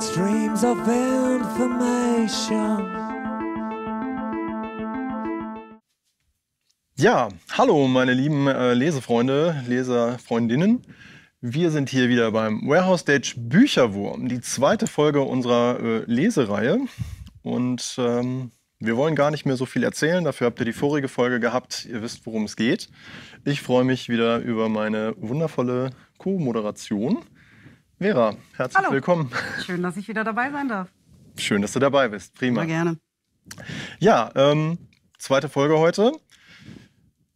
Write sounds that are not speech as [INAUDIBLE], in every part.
streams of information. Ja, hallo meine lieben äh, Lesefreunde, Leserfreundinnen. Wir sind hier wieder beim Warehouse Stage Bücherwurm, die zweite Folge unserer äh, Lesereihe. Und ähm, wir wollen gar nicht mehr so viel erzählen, dafür habt ihr die vorige Folge gehabt, ihr wisst, worum es geht. Ich freue mich wieder über meine wundervolle Co-Moderation. Vera, herzlich Hallo. willkommen. Schön, dass ich wieder dabei sein darf. Schön, dass du dabei bist. Prima. Sehr gerne. Ja, ähm, zweite Folge heute.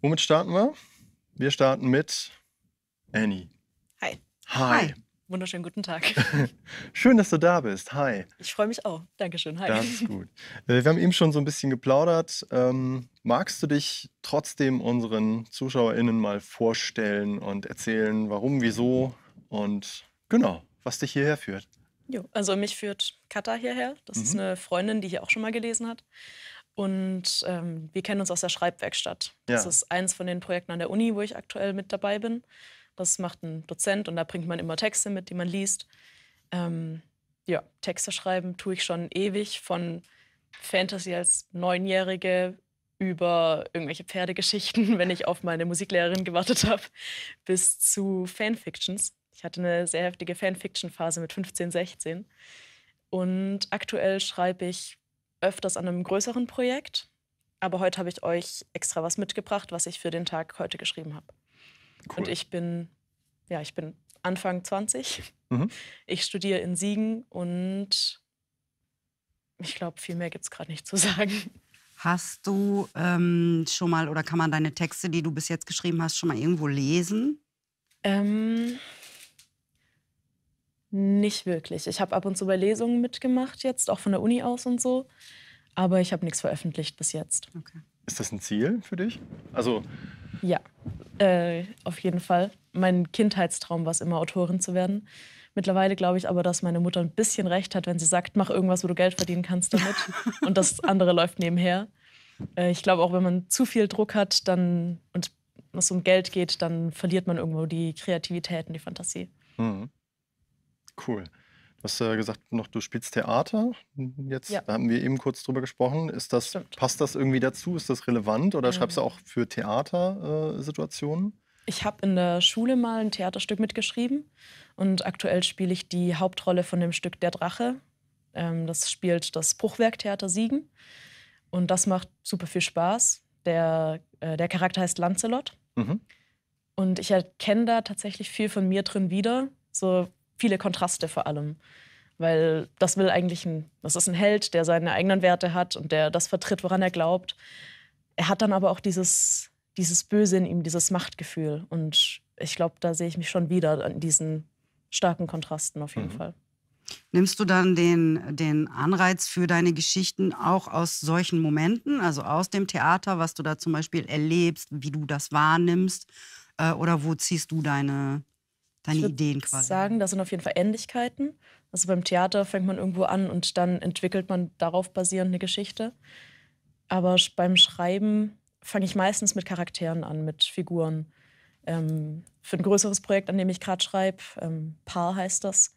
Womit starten wir? Wir starten mit Annie. Hi. Hi. Hi. Wunderschönen guten Tag. [LAUGHS] Schön, dass du da bist. Hi. Ich freue mich auch. Dankeschön. Hi. Das ist gut. Äh, wir haben eben schon so ein bisschen geplaudert. Ähm, magst du dich trotzdem unseren ZuschauerInnen mal vorstellen und erzählen, warum, wieso und Genau, was dich hierher führt. Jo, also mich führt Katha hierher. Das mhm. ist eine Freundin, die hier auch schon mal gelesen hat. Und ähm, wir kennen uns aus der Schreibwerkstatt. Ja. Das ist eins von den Projekten an der Uni, wo ich aktuell mit dabei bin. Das macht ein Dozent und da bringt man immer Texte mit, die man liest. Ähm, ja, Texte schreiben tue ich schon ewig, von Fantasy als Neunjährige über irgendwelche Pferdegeschichten, [LAUGHS] wenn ich auf meine Musiklehrerin gewartet habe, bis zu Fanfictions. Ich hatte eine sehr heftige Fanfiction-Phase mit 15, 16. Und aktuell schreibe ich öfters an einem größeren Projekt. Aber heute habe ich euch extra was mitgebracht, was ich für den Tag heute geschrieben habe. Cool. Und ich bin, ja, ich bin Anfang 20. Mhm. Ich studiere in Siegen und ich glaube, viel mehr gibt es gerade nicht zu sagen. Hast du ähm, schon mal oder kann man deine Texte, die du bis jetzt geschrieben hast, schon mal irgendwo lesen? Ähm, nicht wirklich. Ich habe ab und zu bei Lesungen mitgemacht jetzt, auch von der Uni aus und so. Aber ich habe nichts veröffentlicht bis jetzt. Okay. Ist das ein Ziel für dich? Also ja, äh, auf jeden Fall. Mein Kindheitstraum war es immer, Autorin zu werden. Mittlerweile glaube ich aber, dass meine Mutter ein bisschen recht hat, wenn sie sagt, mach irgendwas, wo du Geld verdienen kannst damit. [LAUGHS] und das andere läuft nebenher. Äh, ich glaube auch, wenn man zu viel Druck hat dann, und es um Geld geht, dann verliert man irgendwo die Kreativität und die Fantasie. Mhm. Cool. Du hast ja äh, gesagt, noch du spielst Theater. Jetzt ja. haben wir eben kurz drüber gesprochen. Ist das, passt das irgendwie dazu? Ist das relevant oder mhm. schreibst du mhm. auch für Theatersituationen? Äh, ich habe in der Schule mal ein Theaterstück mitgeschrieben und aktuell spiele ich die Hauptrolle von dem Stück Der Drache. Ähm, das spielt das Bruchwerktheater Siegen und das macht super viel Spaß. Der, äh, der Charakter heißt Lancelot mhm. und ich erkenne da tatsächlich viel von mir drin wieder. So viele Kontraste vor allem. Weil das will eigentlich ein, das ist ein Held, der seine eigenen Werte hat und der das vertritt, woran er glaubt. Er hat dann aber auch dieses, dieses Böse in ihm, dieses Machtgefühl. Und ich glaube, da sehe ich mich schon wieder in diesen starken Kontrasten auf jeden mhm. Fall. Nimmst du dann den, den Anreiz für deine Geschichten auch aus solchen Momenten, also aus dem Theater, was du da zum Beispiel erlebst, wie du das wahrnimmst? Äh, oder wo ziehst du deine, deine Ideen quasi. Ich würde sagen, da sind auf jeden Fall Ähnlichkeiten. Also beim Theater fängt man irgendwo an und dann entwickelt man darauf basierend eine Geschichte. Aber beim Schreiben fange ich meistens mit Charakteren an, mit Figuren. Ähm, für ein größeres Projekt, an dem ich gerade schreibe, ähm, Paar heißt das,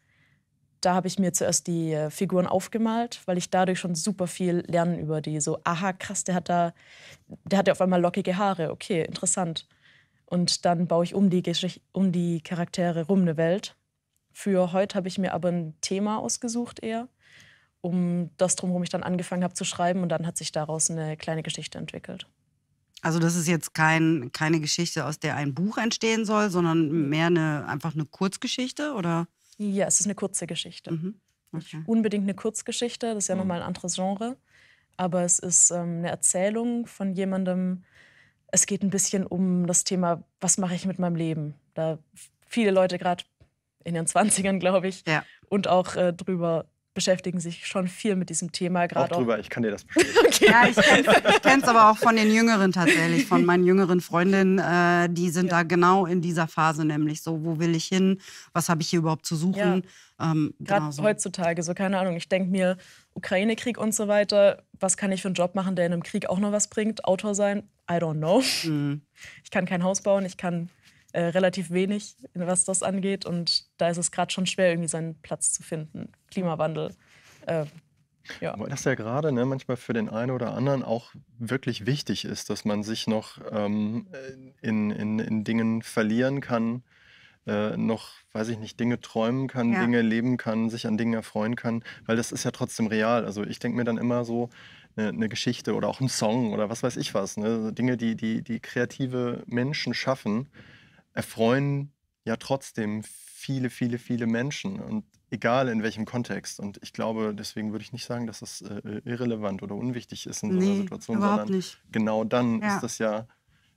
da habe ich mir zuerst die äh, Figuren aufgemalt, weil ich dadurch schon super viel lernen über die. So, aha, krass, der hat da, der hat ja auf einmal lockige Haare, okay, interessant. Und dann baue ich um die, Geschichte, um die Charaktere rum eine Welt. Für heute habe ich mir aber ein Thema ausgesucht eher, um das drumherum ich dann angefangen habe zu schreiben und dann hat sich daraus eine kleine Geschichte entwickelt. Also das ist jetzt kein, keine Geschichte, aus der ein Buch entstehen soll, sondern mehr eine, einfach eine Kurzgeschichte, oder? Ja, es ist eine kurze Geschichte. Mhm. Okay. Unbedingt eine Kurzgeschichte, das ist ja mhm. nochmal ein anderes Genre. Aber es ist ähm, eine Erzählung von jemandem, es geht ein bisschen um das Thema, was mache ich mit meinem Leben? Da viele Leute gerade in ihren 20ern, glaube ich, ja. und auch äh, drüber beschäftigen sich schon viel mit diesem Thema gerade. Auch drüber, auch. ich kann dir das [LAUGHS] bestätigen. Okay. Ja, ich kenne es aber auch von den Jüngeren tatsächlich, von meinen jüngeren Freundinnen. Äh, die sind ja. da genau in dieser Phase, nämlich so, wo will ich hin, was habe ich hier überhaupt zu suchen. Ja. Ähm, gerade genau so. heutzutage, so keine Ahnung, ich denke mir, Ukraine-Krieg und so weiter, was kann ich für einen Job machen, der in einem Krieg auch noch was bringt? Autor sein, I don't know. Mhm. Ich kann kein Haus bauen, ich kann äh, relativ wenig, was das angeht. Und da ist es gerade schon schwer, irgendwie seinen Platz zu finden. Klimawandel. Äh, ja. Aber das ja gerade ne, manchmal für den einen oder anderen auch wirklich wichtig ist, dass man sich noch ähm, in, in, in Dingen verlieren kann, äh, noch, weiß ich nicht, Dinge träumen kann, ja. Dinge leben kann, sich an Dingen erfreuen kann, weil das ist ja trotzdem real. Also ich denke mir dann immer so, eine, eine Geschichte oder auch ein Song oder was weiß ich was. Ne? Dinge, die, die, die kreative Menschen schaffen, erfreuen ja trotzdem viele, viele, viele Menschen und egal in welchem Kontext. Und ich glaube, deswegen würde ich nicht sagen, dass das äh, äh irrelevant oder unwichtig ist in nee, so einer Situation, sondern nicht. genau dann ja. ist das ja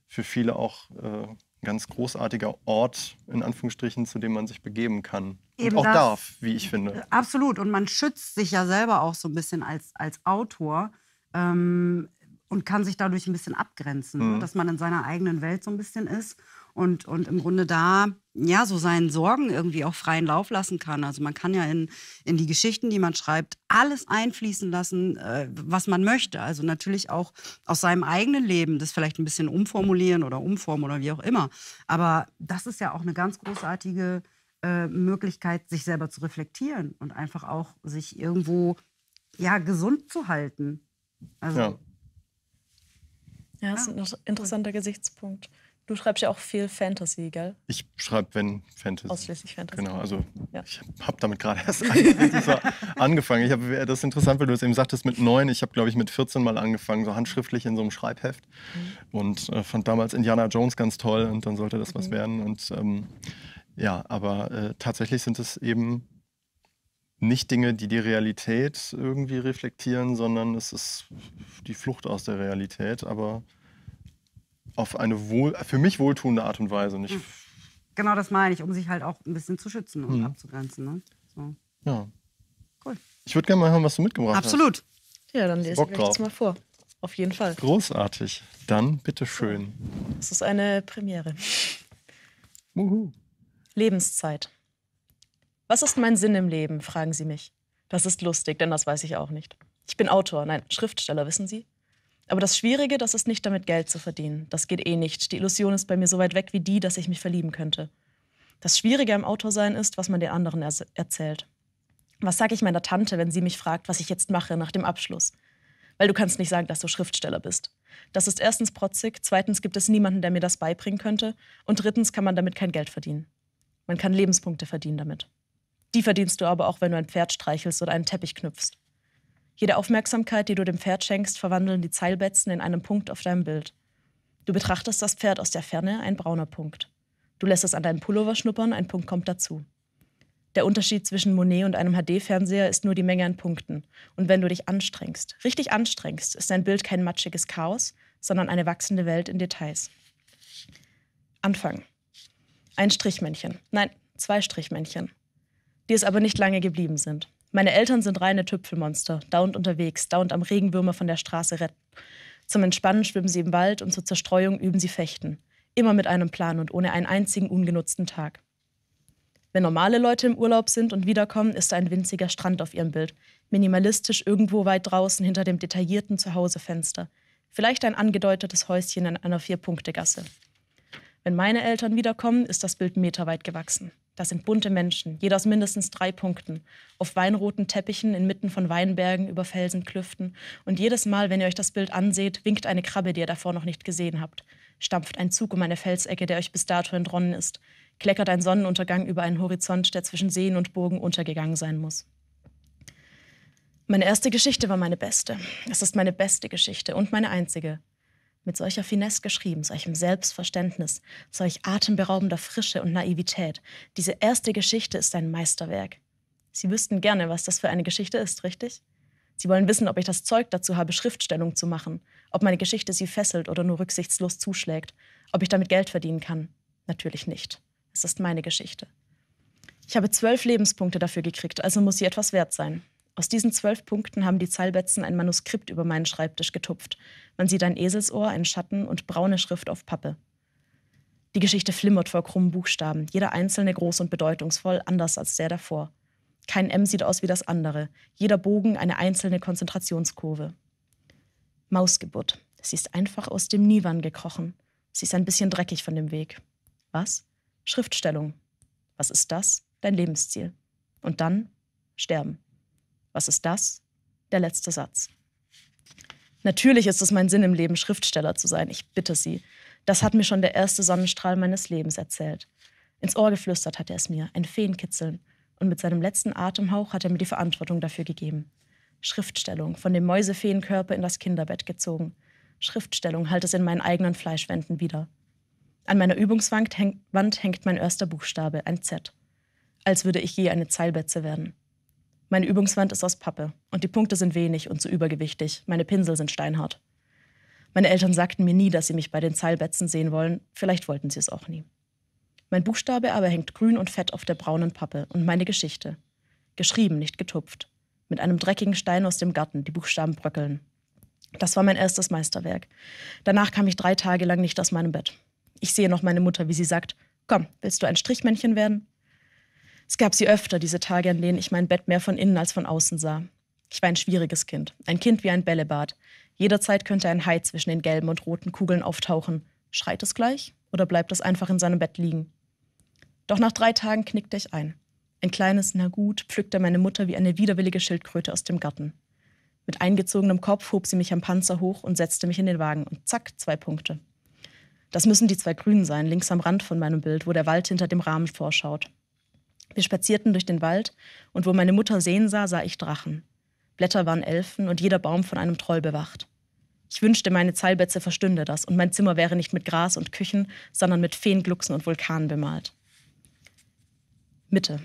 für viele auch äh, ein ganz großartiger Ort, in Anführungsstrichen, zu dem man sich begeben kann. Eben und auch das, darf, wie ich finde. Absolut. Und man schützt sich ja selber auch so ein bisschen als, als Autor ähm, und kann sich dadurch ein bisschen abgrenzen, ne, mhm. dass man in seiner eigenen Welt so ein bisschen ist und, und im Grunde da ja so seinen Sorgen irgendwie auch freien Lauf lassen kann. Also man kann ja in, in die Geschichten, die man schreibt, alles einfließen lassen, äh, was man möchte. Also natürlich auch aus seinem eigenen Leben das vielleicht ein bisschen umformulieren oder umformen oder wie auch immer. Aber das ist ja auch eine ganz großartige äh, Möglichkeit, sich selber zu reflektieren und einfach auch sich irgendwo ja gesund zu halten also, ja. ja, das ah, ist ein interessanter Gesichtspunkt. Du schreibst ja auch viel Fantasy, gell? Ich schreibe, wenn Fantasy. Ausschließlich Fantasy. Genau, also ja. ich habe damit gerade erst [LAUGHS] angefangen. Ich hab, äh, das ist interessant, weil du es eben sagtest, mit neun. Ich habe, glaube ich, mit 14 mal angefangen, so handschriftlich in so einem Schreibheft. Mhm. Und äh, fand damals Indiana Jones ganz toll und dann sollte das mhm. was werden. Und ähm, ja, aber äh, tatsächlich sind es eben nicht Dinge, die die Realität irgendwie reflektieren, sondern es ist die Flucht aus der Realität, aber auf eine wohl, für mich wohltuende Art und Weise. Nicht mhm. genau das meine ich, um sich halt auch ein bisschen zu schützen und hm. abzugrenzen. Ne? So. Ja. Cool. Ich würde gerne mal hören, was du mitgebracht Absolut. hast. Absolut. Ja, dann lese ich das mal vor. Auf jeden Fall. Großartig. Dann bitteschön. Es ist eine Premiere. Uhu. Lebenszeit. Was ist mein Sinn im Leben, fragen Sie mich. Das ist lustig, denn das weiß ich auch nicht. Ich bin Autor, nein, Schriftsteller, wissen Sie? Aber das Schwierige, das ist nicht damit Geld zu verdienen. Das geht eh nicht. Die Illusion ist bei mir so weit weg wie die, dass ich mich verlieben könnte. Das Schwierige am Autorsein ist, was man den anderen er erzählt. Was sage ich meiner Tante, wenn sie mich fragt, was ich jetzt mache nach dem Abschluss? Weil du kannst nicht sagen, dass du Schriftsteller bist. Das ist erstens protzig, zweitens gibt es niemanden, der mir das beibringen könnte und drittens kann man damit kein Geld verdienen. Man kann Lebenspunkte verdienen damit. Die verdienst du aber auch, wenn du ein Pferd streichelst oder einen Teppich knüpfst. Jede Aufmerksamkeit, die du dem Pferd schenkst, verwandeln die Zeilbetzen in einen Punkt auf deinem Bild. Du betrachtest das Pferd aus der Ferne, ein brauner Punkt. Du lässt es an deinem Pullover schnuppern, ein Punkt kommt dazu. Der Unterschied zwischen Monet und einem HD-Fernseher ist nur die Menge an Punkten. Und wenn du dich anstrengst, richtig anstrengst, ist dein Bild kein matschiges Chaos, sondern eine wachsende Welt in Details. Anfang. Ein Strichmännchen. Nein, zwei Strichmännchen die es aber nicht lange geblieben sind. Meine Eltern sind reine Tüpfelmonster, dauernd unterwegs, dauernd am Regenwürmer von der Straße retten. Zum Entspannen schwimmen sie im Wald und zur Zerstreuung üben sie Fechten. Immer mit einem Plan und ohne einen einzigen ungenutzten Tag. Wenn normale Leute im Urlaub sind und wiederkommen, ist ein winziger Strand auf ihrem Bild, minimalistisch irgendwo weit draußen hinter dem detaillierten Zuhausefenster. Vielleicht ein angedeutetes Häuschen in einer Vier-Punkte-Gasse. Wenn meine Eltern wiederkommen, ist das Bild meterweit gewachsen. Das sind bunte Menschen, jeder aus mindestens drei Punkten, auf weinroten Teppichen inmitten von Weinbergen über Felsenklüften. Und jedes Mal, wenn ihr euch das Bild anseht, winkt eine Krabbe, die ihr davor noch nicht gesehen habt. Stampft ein Zug um eine Felsecke, der euch bis dato entronnen ist. Kleckert ein Sonnenuntergang über einen Horizont, der zwischen Seen und Bogen untergegangen sein muss. Meine erste Geschichte war meine beste. Es ist meine beste Geschichte und meine einzige mit solcher Finesse geschrieben, solchem Selbstverständnis, solch atemberaubender Frische und Naivität. Diese erste Geschichte ist ein Meisterwerk. Sie wüssten gerne, was das für eine Geschichte ist, richtig? Sie wollen wissen, ob ich das Zeug dazu habe, Schriftstellung zu machen, ob meine Geschichte sie fesselt oder nur rücksichtslos zuschlägt, ob ich damit Geld verdienen kann. Natürlich nicht. Es ist meine Geschichte. Ich habe zwölf Lebenspunkte dafür gekriegt, also muss sie etwas wert sein. Aus diesen zwölf Punkten haben die Zeilbetzen ein Manuskript über meinen Schreibtisch getupft, man sieht ein Eselsohr, einen Schatten und braune Schrift auf Pappe. Die Geschichte flimmert vor krummen Buchstaben, jeder einzelne groß und bedeutungsvoll, anders als der davor. Kein M sieht aus wie das andere, jeder Bogen eine einzelne Konzentrationskurve. Mausgeburt. Sie ist einfach aus dem Niwan gekrochen. Sie ist ein bisschen dreckig von dem Weg. Was? Schriftstellung. Was ist das? Dein Lebensziel. Und dann sterben. Was ist das? Der letzte Satz. Natürlich ist es mein Sinn im Leben, Schriftsteller zu sein. Ich bitte Sie. Das hat mir schon der erste Sonnenstrahl meines Lebens erzählt. Ins Ohr geflüstert hat er es mir, ein Feenkitzeln. Und mit seinem letzten Atemhauch hat er mir die Verantwortung dafür gegeben. Schriftstellung, von dem Mäusefeenkörper in das Kinderbett gezogen. Schriftstellung halt es in meinen eigenen Fleischwänden wieder. An meiner Übungswand hängt mein erster Buchstabe, ein Z. Als würde ich je eine Zeilbetze werden. Meine Übungswand ist aus Pappe und die Punkte sind wenig und zu übergewichtig. Meine Pinsel sind steinhart. Meine Eltern sagten mir nie, dass sie mich bei den Zeilbetzen sehen wollen. Vielleicht wollten sie es auch nie. Mein Buchstabe aber hängt grün und fett auf der braunen Pappe und meine Geschichte. Geschrieben, nicht getupft. Mit einem dreckigen Stein aus dem Garten, die Buchstaben bröckeln. Das war mein erstes Meisterwerk. Danach kam ich drei Tage lang nicht aus meinem Bett. Ich sehe noch meine Mutter, wie sie sagt: Komm, willst du ein Strichmännchen werden? Es gab sie öfter, diese Tage, an denen ich mein Bett mehr von innen als von außen sah. Ich war ein schwieriges Kind, ein Kind wie ein Bällebad. Jederzeit könnte ein Hai zwischen den gelben und roten Kugeln auftauchen. Schreit es gleich oder bleibt es einfach in seinem Bett liegen? Doch nach drei Tagen knickte ich ein. Ein kleines Na gut pflückte meine Mutter wie eine widerwillige Schildkröte aus dem Garten. Mit eingezogenem Kopf hob sie mich am Panzer hoch und setzte mich in den Wagen und zack, zwei Punkte. Das müssen die zwei Grünen sein, links am Rand von meinem Bild, wo der Wald hinter dem Rahmen vorschaut. Wir spazierten durch den Wald und wo meine Mutter sehen sah, sah ich Drachen. Blätter waren Elfen und jeder Baum von einem Troll bewacht. Ich wünschte, meine Zeilbätze verstünde das und mein Zimmer wäre nicht mit Gras und Küchen, sondern mit Feengluchsen und Vulkanen bemalt. Mitte.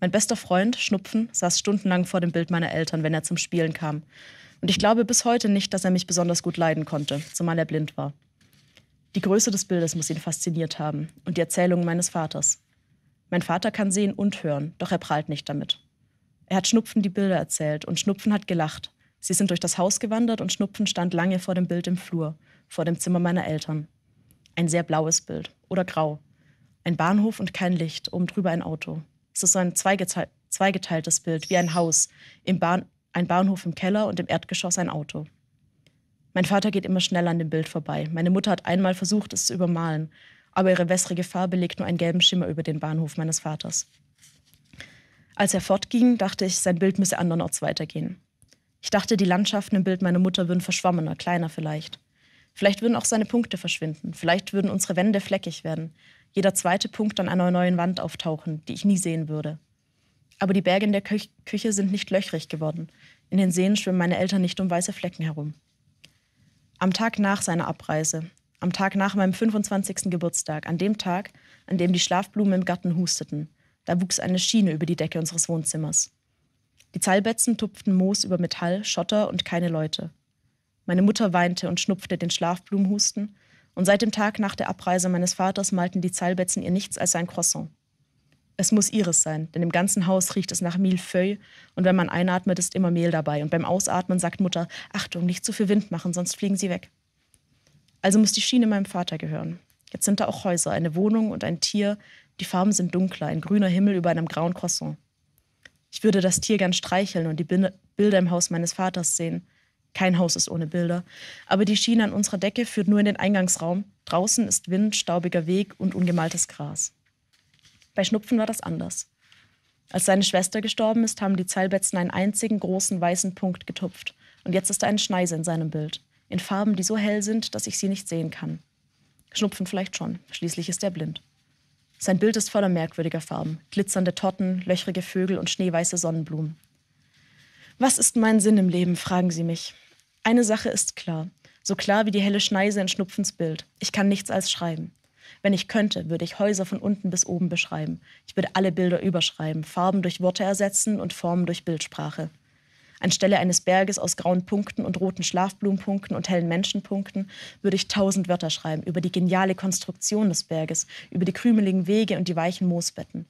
Mein bester Freund, Schnupfen, saß stundenlang vor dem Bild meiner Eltern, wenn er zum Spielen kam. Und ich glaube bis heute nicht, dass er mich besonders gut leiden konnte, zumal er blind war. Die Größe des Bildes muss ihn fasziniert haben und die Erzählungen meines Vaters. Mein Vater kann sehen und hören, doch er prahlt nicht damit. Er hat Schnupfen die Bilder erzählt und Schnupfen hat gelacht. Sie sind durch das Haus gewandert und Schnupfen stand lange vor dem Bild im Flur, vor dem Zimmer meiner Eltern. Ein sehr blaues Bild oder grau. Ein Bahnhof und kein Licht, oben drüber ein Auto. Es ist so ein zweigeteil zweigeteiltes Bild, wie ein Haus, im Bahn ein Bahnhof im Keller und im Erdgeschoss ein Auto. Mein Vater geht immer schneller an dem Bild vorbei. Meine Mutter hat einmal versucht, es zu übermalen, aber ihre wässrige Farbe legt nur einen gelben Schimmer über den Bahnhof meines Vaters. Als er fortging, dachte ich, sein Bild müsse andernorts weitergehen. Ich dachte, die Landschaften im Bild meiner Mutter würden verschwommener, kleiner vielleicht. Vielleicht würden auch seine Punkte verschwinden, vielleicht würden unsere Wände fleckig werden, jeder zweite Punkt an einer neuen Wand auftauchen, die ich nie sehen würde. Aber die Berge in der Kü Küche sind nicht löchrig geworden. In den Seen schwimmen meine Eltern nicht um weiße Flecken herum. Am Tag nach seiner Abreise, am Tag nach meinem 25. Geburtstag, an dem Tag, an dem die Schlafblumen im Garten husteten. Da wuchs eine Schiene über die Decke unseres Wohnzimmers. Die Zahlbetzen tupften Moos über Metall, Schotter und keine Leute. Meine Mutter weinte und schnupfte den Schlafblumenhusten, und seit dem Tag nach der Abreise meines Vaters malten die Zahlbetzen ihr nichts als ein Croissant. Es muss ihres sein, denn im ganzen Haus riecht es nach Millefeuille und wenn man einatmet, ist immer Mehl dabei und beim Ausatmen sagt Mutter, Achtung, nicht zu viel Wind machen, sonst fliegen sie weg. Also muss die Schiene meinem Vater gehören. Jetzt sind da auch Häuser, eine Wohnung und ein Tier. Die Farben sind dunkler, ein grüner Himmel über einem grauen Croissant. Ich würde das Tier gern streicheln und die Bilder im Haus meines Vaters sehen. Kein Haus ist ohne Bilder. Aber die Schiene an unserer Decke führt nur in den Eingangsraum. Draußen ist Wind, staubiger Weg und ungemaltes Gras. Bei Schnupfen war das anders. Als seine Schwester gestorben ist, haben die Zeilbetzen einen einzigen großen weißen Punkt getupft. Und jetzt ist da eine Schneise in seinem Bild in Farben, die so hell sind, dass ich sie nicht sehen kann. Schnupfen vielleicht schon, schließlich ist er blind. Sein Bild ist voller merkwürdiger Farben, glitzernde Totten, löchrige Vögel und schneeweiße Sonnenblumen. Was ist mein Sinn im Leben, fragen Sie mich. Eine Sache ist klar, so klar wie die helle Schneise in Schnupfens Bild. Ich kann nichts als schreiben. Wenn ich könnte, würde ich Häuser von unten bis oben beschreiben. Ich würde alle Bilder überschreiben, Farben durch Worte ersetzen und Formen durch Bildsprache. Anstelle eines Berges aus grauen Punkten und roten Schlafblumenpunkten und hellen Menschenpunkten würde ich tausend Wörter schreiben über die geniale Konstruktion des Berges, über die krümeligen Wege und die weichen Moosbetten.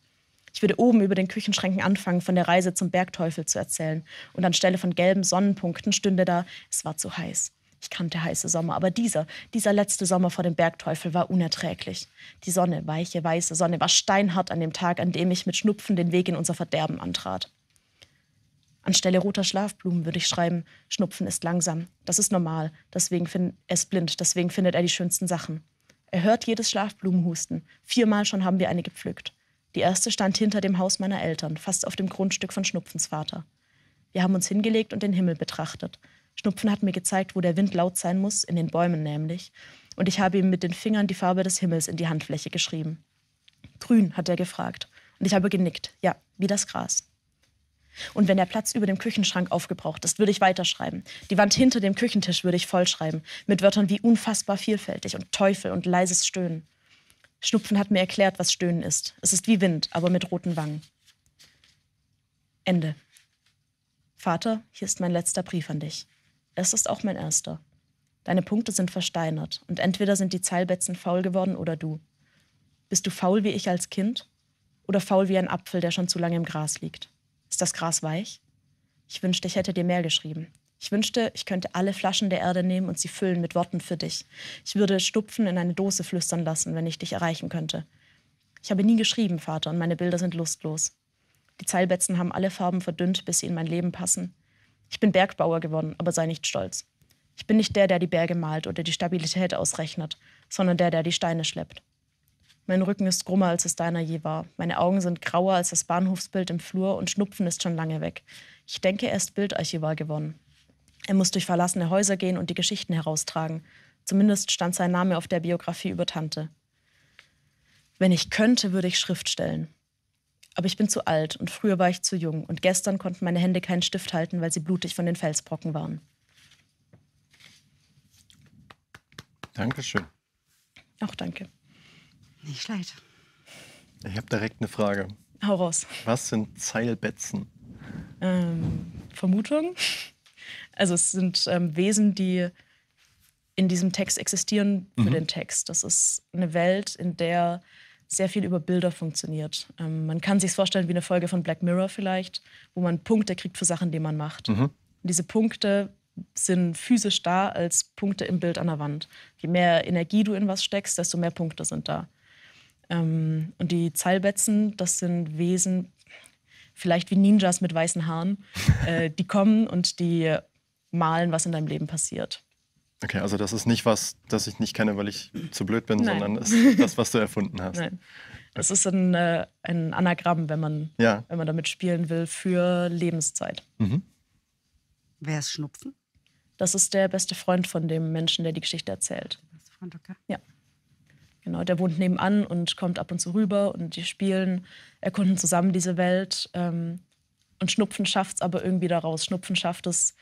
Ich würde oben über den Küchenschränken anfangen, von der Reise zum Bergteufel zu erzählen. Und anstelle von gelben Sonnenpunkten stünde da, es war zu heiß. Ich kannte heiße Sommer, aber dieser, dieser letzte Sommer vor dem Bergteufel war unerträglich. Die Sonne, weiche, weiße Sonne, war steinhart an dem Tag, an dem ich mit Schnupfen den Weg in unser Verderben antrat. Anstelle roter Schlafblumen würde ich schreiben, Schnupfen ist langsam. Das ist normal. Deswegen find, er ist blind. Deswegen findet er die schönsten Sachen. Er hört jedes Schlafblumenhusten. Viermal schon haben wir eine gepflückt. Die erste stand hinter dem Haus meiner Eltern, fast auf dem Grundstück von Schnupfens Vater. Wir haben uns hingelegt und den Himmel betrachtet. Schnupfen hat mir gezeigt, wo der Wind laut sein muss, in den Bäumen nämlich. Und ich habe ihm mit den Fingern die Farbe des Himmels in die Handfläche geschrieben. Grün, hat er gefragt. Und ich habe genickt, ja, wie das Gras. Und wenn der Platz über dem Küchenschrank aufgebraucht ist, würde ich weiterschreiben. Die Wand hinter dem Küchentisch würde ich vollschreiben. Mit Wörtern wie unfassbar vielfältig und Teufel und leises Stöhnen. Schnupfen hat mir erklärt, was Stöhnen ist. Es ist wie Wind, aber mit roten Wangen. Ende. Vater, hier ist mein letzter Brief an dich. Es ist auch mein erster. Deine Punkte sind versteinert und entweder sind die Zeilbetzen faul geworden oder du. Bist du faul wie ich als Kind oder faul wie ein Apfel, der schon zu lange im Gras liegt? Ist das Gras weich? Ich wünschte, ich hätte dir mehr geschrieben. Ich wünschte, ich könnte alle Flaschen der Erde nehmen und sie füllen mit Worten für dich. Ich würde Stupfen in eine Dose flüstern lassen, wenn ich dich erreichen könnte. Ich habe nie geschrieben, Vater, und meine Bilder sind lustlos. Die Zeilbetzen haben alle Farben verdünnt, bis sie in mein Leben passen. Ich bin Bergbauer geworden, aber sei nicht stolz. Ich bin nicht der, der die Berge malt oder die Stabilität ausrechnet, sondern der, der die Steine schleppt. Mein Rücken ist krummer, als es deiner je war. Meine Augen sind grauer als das Bahnhofsbild im Flur und Schnupfen ist schon lange weg. Ich denke, er ist Bildarchivar geworden. Er muss durch verlassene Häuser gehen und die Geschichten heraustragen. Zumindest stand sein Name auf der Biografie über Tante. Wenn ich könnte, würde ich Schrift stellen. Aber ich bin zu alt und früher war ich zu jung und gestern konnten meine Hände keinen Stift halten, weil sie blutig von den Felsbrocken waren. Dankeschön. Auch danke. Nicht schlecht. Ich habe direkt eine Frage. Hau raus. Was sind Zeilbetzen? Ähm, Vermutung. Also es sind ähm, Wesen, die in diesem Text existieren für mhm. den Text. Das ist eine Welt, in der sehr viel über Bilder funktioniert. Ähm, man kann sich vorstellen wie eine Folge von Black Mirror vielleicht, wo man Punkte kriegt für Sachen, die man macht. Mhm. diese Punkte sind physisch da als Punkte im Bild an der Wand. Je mehr Energie du in was steckst, desto mehr Punkte sind da. Ähm, und die Zalbetzen, das sind Wesen, vielleicht wie Ninjas mit weißen Haaren, [LAUGHS] äh, die kommen und die malen, was in deinem Leben passiert. Okay, also das ist nicht was, das ich nicht kenne, weil ich zu blöd bin, Nein. sondern das ist das, was du erfunden hast. Nein. Das ist ein, äh, ein Anagramm, wenn man, ja. wenn man damit spielen will, für Lebenszeit. Mhm. Wer ist Schnupfen? Das ist der beste Freund von dem Menschen, der die Geschichte erzählt. Der beste Freund, okay. Ja. Genau, der wohnt nebenan und kommt ab und zu rüber und die spielen, erkunden zusammen diese Welt. Ähm, und Schnupfen schafft es aber irgendwie daraus. Schnupfen schafft es,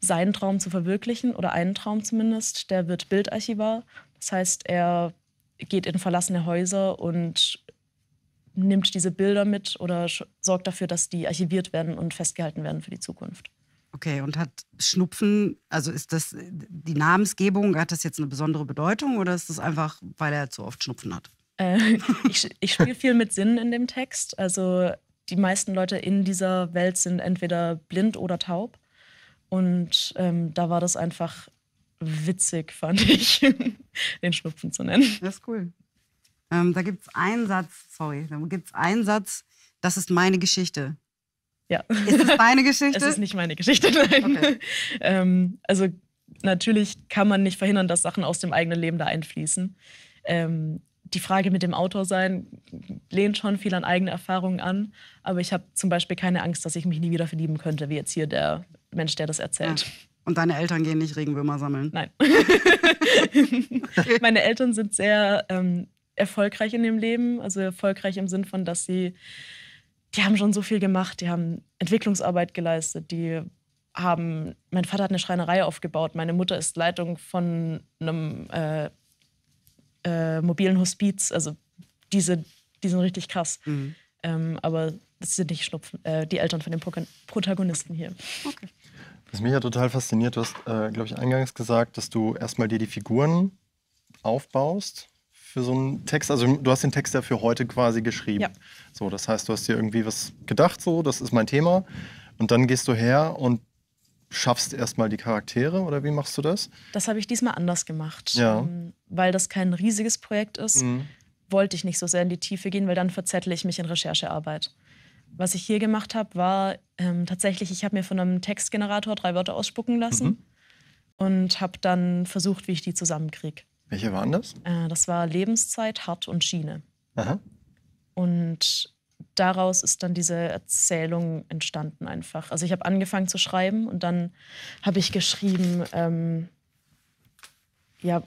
seinen Traum zu verwirklichen oder einen Traum zumindest. Der wird Bildarchivar. Das heißt, er geht in verlassene Häuser und nimmt diese Bilder mit oder sorgt dafür, dass die archiviert werden und festgehalten werden für die Zukunft. Okay, und hat Schnupfen, also ist das die Namensgebung, hat das jetzt eine besondere Bedeutung oder ist das einfach, weil er zu oft Schnupfen hat? Äh, ich, ich spiele viel mit Sinn in dem Text. Also die meisten Leute in dieser Welt sind entweder blind oder taub. Und ähm, da war das einfach witzig, [LAUGHS] fand ich, den Schnupfen zu nennen. Das ist cool. Ähm, da gibt es einen Satz, sorry, da gibt es einen Satz, das ist meine Geschichte. Ja. Ist das meine [LAUGHS] Geschichte? Es ist nicht meine Geschichte, nein. Okay. ähm, also natürlich kann man nicht verhindern, dass Sachen aus dem eigenen Leben da einfließen. Ähm, die Frage mit dem Autor sein lehnt schon viel an eigene Erfahrungen an, aber ich habe zum Beispiel keine Angst, dass ich mich nie wieder verlieben könnte, wie jetzt hier der Mensch, der das erzählt. Ja. Und deine Eltern gehen nicht Regenwürmer sammeln? Nein. [LAUGHS] Meine Eltern sind sehr ähm, erfolgreich in dem Leben, also erfolgreich im Sinn von, dass sie die haben schon so viel gemacht, die haben Entwicklungsarbeit geleistet, die haben, mein Vater hat eine Schreinerei aufgebaut, meine Mutter ist Leitung von einem äh, äh, mobilen Hospiz, also diese, die sind richtig krass. Mhm. Ähm, aber das sind nicht Schnupfen, äh, die Eltern von den Protagonisten hier. Okay. Was mich ja total fasziniert, du hast, äh, glaube ich, eingangs gesagt, dass du erstmal dir die Figuren aufbaust für so einen Text? Also du hast den Text ja für heute quasi geschrieben. Ja. So, das heißt, du hast dir irgendwie was gedacht, so, das ist mein Thema. Und dann gehst du her und schaffst erstmal die Charaktere oder wie machst du das? Das habe ich diesmal anders gemacht. Ja. Ähm, weil das kein riesiges Projekt ist, mhm. wollte ich nicht so sehr in die Tiefe gehen, weil dann verzettle ich mich in Recherchearbeit. Was ich hier gemacht habe, war ähm, tatsächlich, ich habe mir von einem Textgenerator drei Wörter ausspucken lassen mhm. und habe dann versucht, wie ich die zusammenkriege. Welche waren das? Äh, das war Lebenszeit, Hart und Schiene. Aha. Und daraus ist dann diese Erzählung entstanden einfach. Also ich habe angefangen zu schreiben und dann habe ich geschrieben, ähm, ja,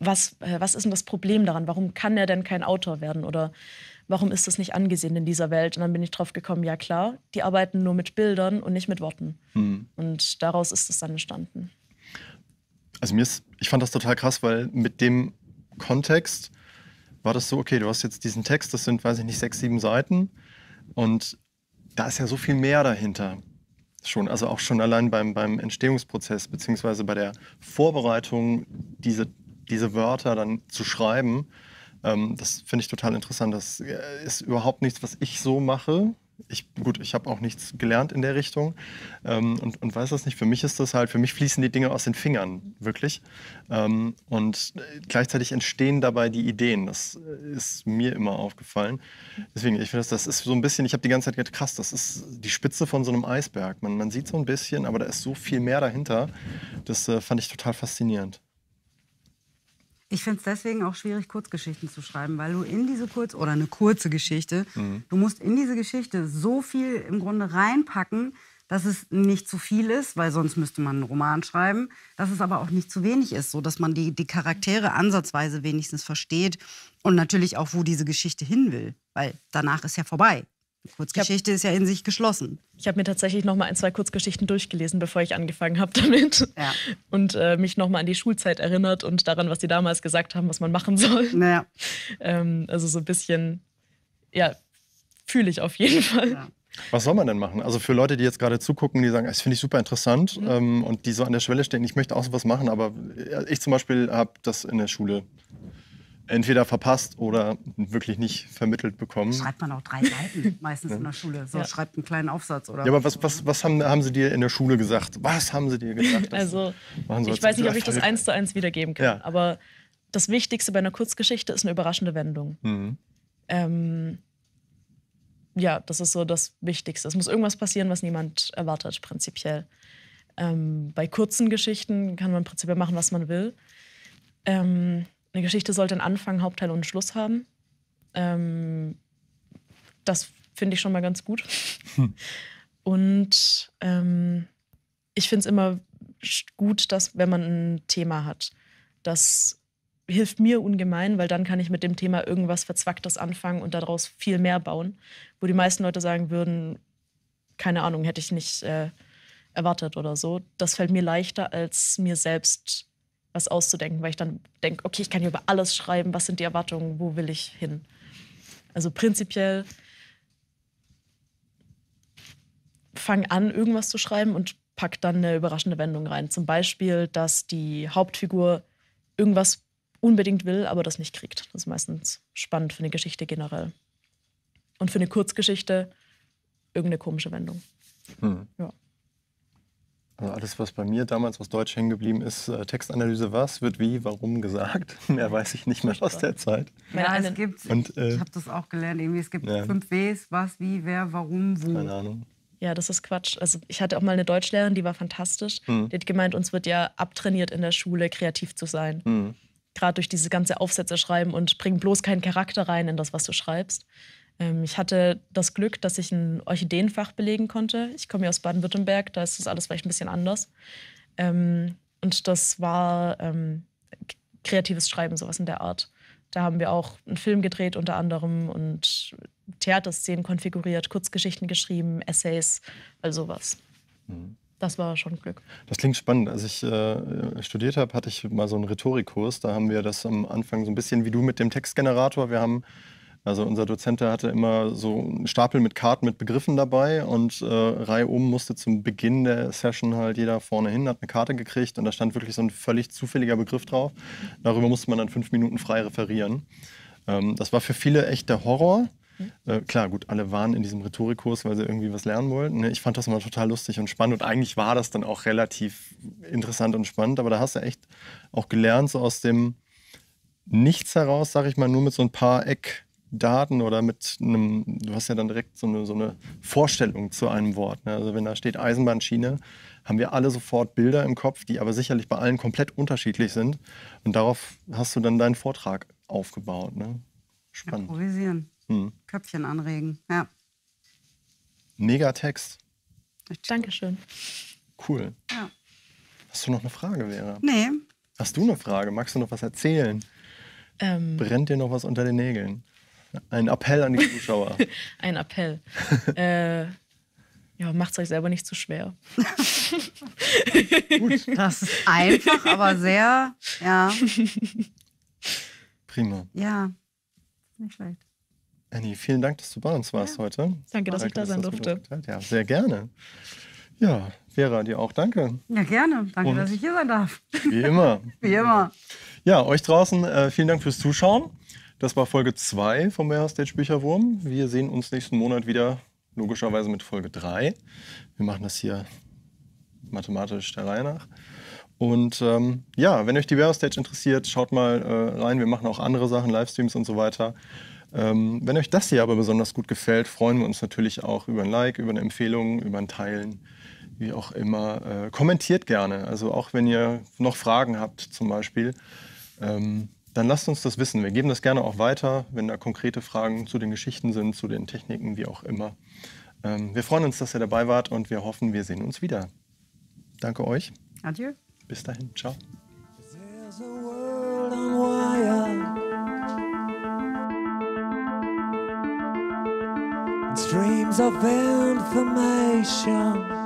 was, äh, was ist denn das Problem daran? Warum kann er denn kein Autor werden? Oder warum ist das nicht angesehen in dieser Welt? Und dann bin ich drauf gekommen, ja klar, die arbeiten nur mit Bildern und nicht mit Worten. Mhm. Und daraus ist es dann entstanden also mir ist, ich fand das total krass, weil mit dem Kontext war das so, okay, du hast jetzt diesen Text, das sind, weiß ich nicht, sechs, sieben Seiten und da ist ja so viel mehr dahinter schon, also auch schon allein beim, beim Entstehungsprozess, beziehungsweise bei der Vorbereitung, diese, diese Wörter dann zu schreiben. Ähm, das finde ich total interessant. Das äh, ist überhaupt nichts, was ich so mache, ich, gut, ich habe auch nichts gelernt in der Richtung ähm, und, und weiß das nicht. Für mich ist das halt, für mich fließen die Dinge aus den Fingern, wirklich. Ähm, und äh, gleichzeitig entstehen dabei die Ideen. Das äh, ist mir immer aufgefallen. Deswegen, ich finde, das ist so ein bisschen, ich habe die ganze Zeit gedacht, krass, das ist die Spitze von so einem Eisberg. Man, man sieht so ein bisschen, aber da ist so viel mehr dahinter. Das äh, fand ich total faszinierend. Ich finde es deswegen auch schwierig, Kurzgeschichten zu schreiben, weil du in diese kurz oder eine kurze Geschichte, mhm. du musst in diese Geschichte so viel im Grunde reinpacken, dass es nicht zu viel ist, weil sonst müsste man einen Roman schreiben, dass es aber auch nicht zu wenig ist, so dass man die, die Charaktere ansatzweise wenigstens versteht und natürlich auch, wo diese Geschichte hin will, weil danach ist ja vorbei. Kurzgeschichte hab, ist ja in sich geschlossen. Ich habe mir tatsächlich noch mal ein, zwei Kurzgeschichten durchgelesen, bevor ich angefangen habe damit. Ja. Und äh, mich noch mal an die Schulzeit erinnert und daran, was die damals gesagt haben, was man machen soll. Naja. Ähm, also so ein bisschen, ja, fühle ich auf jeden Fall. Ja. Was soll man denn machen? Also für Leute, die jetzt gerade zugucken, die sagen, das finde ich super interessant mhm. ähm, und die so an der Schwelle stehen, ich möchte auch so was machen, aber äh, ich zum Beispiel habe das in der Schule entweder verpasst oder wirklich nicht vermittelt bekommen. Schreibt man auch drei Seiten [LAUGHS] meistens ja. in der Schule. So ja. schreibt einen kleinen Aufsatz oder. Ja, aber was, was, ne? was haben, haben Sie dir in der Schule gesagt? Was haben Sie dir gesagt? Also ich weiß nicht, ob ich das eins zu eins wiedergeben kann. Ja. Aber das Wichtigste bei einer Kurzgeschichte ist eine überraschende Wendung. Mhm. Ähm, ja, das ist so das Wichtigste. Es muss irgendwas passieren, was niemand erwartet, prinzipiell. Ähm, bei kurzen Geschichten kann man prinzipiell machen, was man will. Ähm, eine Geschichte sollte einen Anfang, Hauptteil und Schluss haben. Ähm, das finde ich schon mal ganz gut. Hm. Und ähm, ich finde es immer gut, dass, wenn man ein Thema hat, das hilft mir ungemein, weil dann kann ich mit dem Thema irgendwas Verzwacktes anfangen und daraus viel mehr bauen, wo die meisten Leute sagen würden, keine Ahnung, hätte ich nicht äh, erwartet oder so. Das fällt mir leichter, als mir selbst was auszudenken, weil ich dann denke, okay, ich kann hier über alles schreiben, was sind die Erwartungen, wo will ich hin? Also prinzipiell fang an, irgendwas zu schreiben und pack dann eine überraschende Wendung rein. Zum Beispiel, dass die Hauptfigur irgendwas unbedingt will, aber das nicht kriegt. Das ist meistens spannend für eine Geschichte generell. Und für eine Kurzgeschichte irgendeine komische Wendung. Hm. Ja. Also alles, was bei mir damals aus Deutsch hängen geblieben ist, äh, Textanalyse, was wird wie, warum gesagt. [LAUGHS] Mehr weiß ich nicht mehr aus der Zeit. Ja, es gibt, Und, äh, ich habe das auch gelernt, irgendwie, es gibt ja. fünf Ws, was, wie, wer, warum, wo. Keine Ahnung. Ja, das ist Quatsch. Also ich hatte auch mal eine Deutschlehrerin, die war fantastisch. Mhm. Die hat gemeint, uns wird ja abtrainiert in der Schule, kreativ zu sein. Mhm. Gerade durch diese ganze Aufsätze schreiben und bringen bloß keinen Charakter rein in das, was du schreibst. Ähm, ich hatte das Glück, dass ich ein Orchideenfach belegen konnte. Ich komme ja aus Baden-Württemberg, da ist das alles vielleicht ein bisschen anders. Ähm, und das war ähm, kreatives Schreiben, sowas in der Art. Da haben wir auch einen Film gedreht unter anderem und Theaterszenen konfiguriert, Kurzgeschichten geschrieben, Essays, all sowas. Mhm. Das war schon Glück. Das klingt spannend. Als ich äh, studiert habe, hatte ich mal so einen Rhetorikkurs. Da haben wir das am Anfang so ein bisschen wie du mit dem Textgenerator. Wir haben also unser Dozent hatte immer so einen Stapel mit Karten mit Begriffen dabei und äh, oben musste zum Beginn der Session halt jeder vorne hin, hat eine Karte gekriegt und da stand wirklich so ein völlig zufälliger Begriff drauf. Darüber musste man dann fünf Minuten frei referieren. Ähm, das war für viele echt der Horror. Mhm. Äh, klar, gut, alle waren in diesem Rhetorikkurs, weil sie irgendwie was lernen wollten. Ne? Ich fand das immer total lustig und spannend und eigentlich war das dann auch relativ interessant und spannend, aber da hast du echt auch gelernt, so aus dem Nichts heraus, sag ich mal, nur mit so ein paar Eck, Daten oder mit einem, du hast ja dann direkt so eine, so eine Vorstellung zu einem Wort. Ne? Also wenn da steht Eisenbahnschiene, haben wir alle sofort Bilder im Kopf, die aber sicherlich bei allen komplett unterschiedlich sind. Und darauf hast du dann deinen Vortrag aufgebaut. Ne? Spannend. Improvisieren. Hm. Köpfchen anregen, ja. Mega Text. Dankeschön. Cool. Ja. Hast du noch eine Frage, Vera? Nee. Hast du eine Frage? Magst du noch was erzählen? Ähm, Brennt dir noch was unter den Nägeln? Ein Appell an die Zuschauer. [LAUGHS] Ein Appell. [LAUGHS] äh, ja, macht's euch selber nicht zu schwer. Gut. Das ist einfach, aber sehr, ja. Prima. Ja, nicht schlecht. Annie, vielen Dank, dass du bei uns warst ja. heute. Danke, dass ich da sein durfte. Ja, sehr gerne. Ja, Vera, dir auch danke. Ja, gerne. Danke, Und dass ich hier sein darf. Wie immer. [LAUGHS] wie immer. Ja, euch draußen äh, vielen Dank fürs Zuschauen. Das war Folge 2 vom Mehrheitsstage Bücherwurm. Wir sehen uns nächsten Monat wieder, logischerweise mit Folge 3. Wir machen das hier mathematisch der Reihe nach. Und ähm, ja, wenn euch die Mehrheitsstage interessiert, schaut mal äh, rein. Wir machen auch andere Sachen, Livestreams und so weiter. Ähm, wenn euch das hier aber besonders gut gefällt, freuen wir uns natürlich auch über ein Like, über eine Empfehlung, über ein Teilen wie auch immer. Äh, kommentiert gerne. Also auch wenn ihr noch Fragen habt zum Beispiel, ähm, dann lasst uns das wissen. Wir geben das gerne auch weiter, wenn da konkrete Fragen zu den Geschichten sind, zu den Techniken, wie auch immer. Ähm, wir freuen uns, dass ihr dabei wart und wir hoffen, wir sehen uns wieder. Danke euch. Adieu. Bis dahin. Ciao. Streams of information.